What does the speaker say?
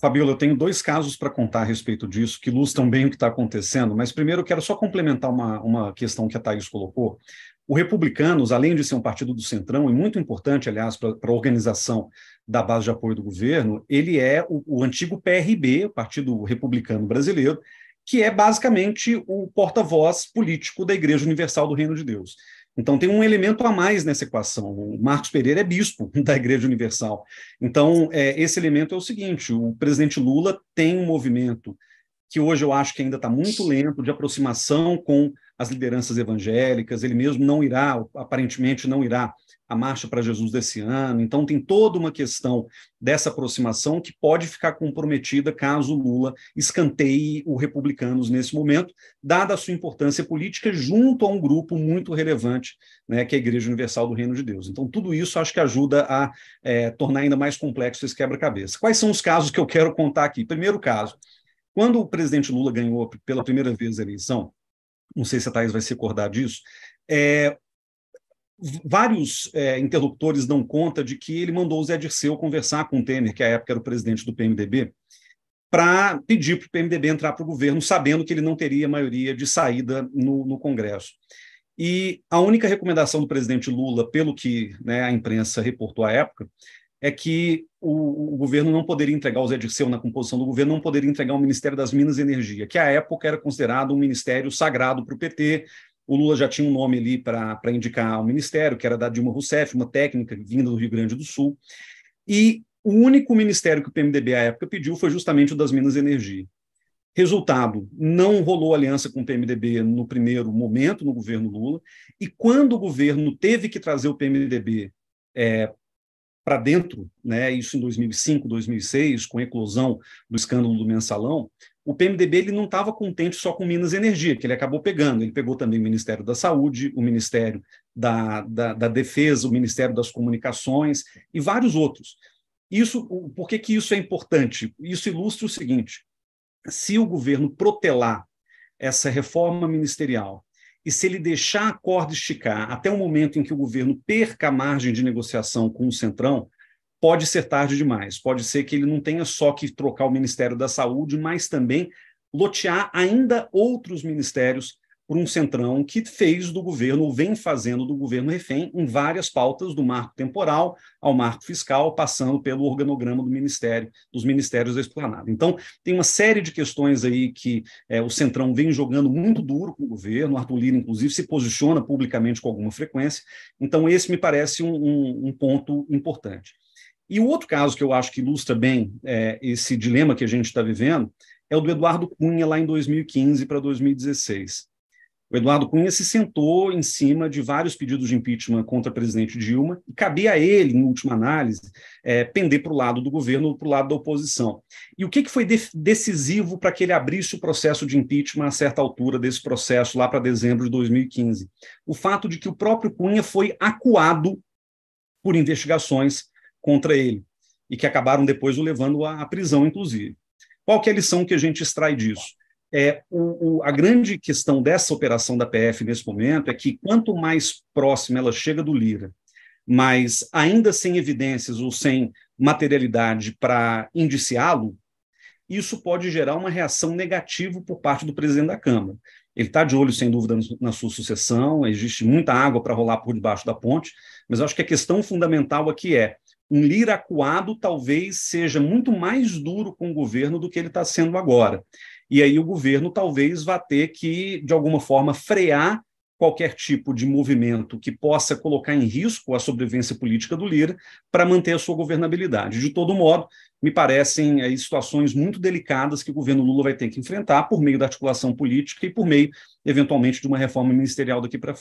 Fabiola, eu tenho dois casos para contar a respeito disso, que ilustram bem o que está acontecendo, mas primeiro eu quero só complementar uma, uma questão que a Thais colocou. O Republicanos, além de ser um partido do Centrão, e muito importante, aliás, para a organização da base de apoio do governo, ele é o, o antigo PRB, o Partido Republicano Brasileiro, que é basicamente o porta-voz político da Igreja Universal do Reino de Deus. Então tem um elemento a mais nessa equação. O Marcos Pereira é bispo da Igreja Universal. Então é, esse elemento é o seguinte: o presidente Lula tem um movimento que hoje eu acho que ainda está muito lento de aproximação com as lideranças evangélicas, ele mesmo não irá, aparentemente não irá à Marcha para Jesus desse ano. Então, tem toda uma questão dessa aproximação que pode ficar comprometida caso Lula escanteie os Republicanos nesse momento, dada a sua importância política junto a um grupo muito relevante, né, que é a Igreja Universal do Reino de Deus. Então, tudo isso acho que ajuda a é, tornar ainda mais complexo esse quebra-cabeça. Quais são os casos que eu quero contar aqui? Primeiro caso. Quando o presidente Lula ganhou pela primeira vez a eleição, não sei se a Thais vai se acordar disso, é, vários é, interlocutores dão conta de que ele mandou o Zé Dirceu conversar com o Temer, que à época era o presidente do PMDB, para pedir para o PMDB entrar para o governo, sabendo que ele não teria maioria de saída no, no Congresso. E a única recomendação do presidente Lula, pelo que né, a imprensa reportou à época, é que o, o, governo não poderia entregar, o Zé Dirceu, na composição do governo, não poderia entregar o Ministério das Minas e Energia, que à época era considerado um ministério sagrado para o PT. O Lula já tinha um nome ali para indicar o ministério, que era da Dilma Rousseff, uma técnica vinda do Rio Grande do Sul. E o único ministério que o PMDB à época pediu foi justamente o das Minas e Energia. Resultado, não rolou aliança com o PMDB no primeiro momento no governo Lula, e quando o governo teve que trazer o PMDB é, para dentro, né, isso em 2005, 2006, com a eclosão do escândalo do mensalão, o PMDB ele não estava contente só com Minas Energia, que ele acabou pegando. Ele pegou também o Ministério da Saúde, o Ministério da, da, da Defesa, o Ministério das Comunicações e vários outros. Isso, por que, que isso é importante? Isso ilustra o seguinte: se o governo protelar essa reforma ministerial e se ele deixar a corda esticar até o momento em que o governo perca a margem de negociação com o Centrão, pode ser tarde demais. Pode ser que ele não tenha só que trocar o Ministério da Saúde, mas também lotear ainda outros ministérios por um centrão que fez do governo, ou vem fazendo do governo refém, em várias pautas, do marco temporal ao marco fiscal, passando pelo organograma do Ministério, dos ministérios da esplanada. Então, tem uma série de questões aí que é, o centrão vem jogando muito duro com o governo, o Arthur Lira, inclusive, se posiciona publicamente com alguma frequência. Então, esse me parece um, um, um ponto importante. E o outro caso que eu acho que ilustra bem é, esse dilema que a gente está vivendo é o do Eduardo Cunha, lá em 2015 para 2016. O Eduardo Cunha se sentou em cima de vários pedidos de impeachment contra o presidente Dilma, e cabia a ele, em última análise, é, pender para o lado do governo ou para o lado da oposição. E o que, que foi de decisivo para que ele abrisse o processo de impeachment a certa altura desse processo, lá para dezembro de 2015? O fato de que o próprio Cunha foi acuado por investigações contra ele, e que acabaram depois o levando à prisão, inclusive. Qual que é a lição que a gente extrai disso? É, o, o, a grande questão dessa operação da PF nesse momento é que quanto mais próxima ela chega do Lira, mas ainda sem evidências ou sem materialidade para indiciá-lo, isso pode gerar uma reação negativa por parte do presidente da Câmara. Ele está de olho, sem dúvida, na sua sucessão, existe muita água para rolar por debaixo da ponte, mas acho que a questão fundamental aqui é: um Lira acuado talvez seja muito mais duro com o governo do que ele está sendo agora. E aí o governo talvez vá ter que, de alguma forma, frear qualquer tipo de movimento que possa colocar em risco a sobrevivência política do Lira para manter a sua governabilidade. De todo modo, me parecem aí, é, situações muito delicadas que o governo Lula vai ter que enfrentar por meio da articulação política e por meio, eventualmente, de uma reforma ministerial daqui para frente.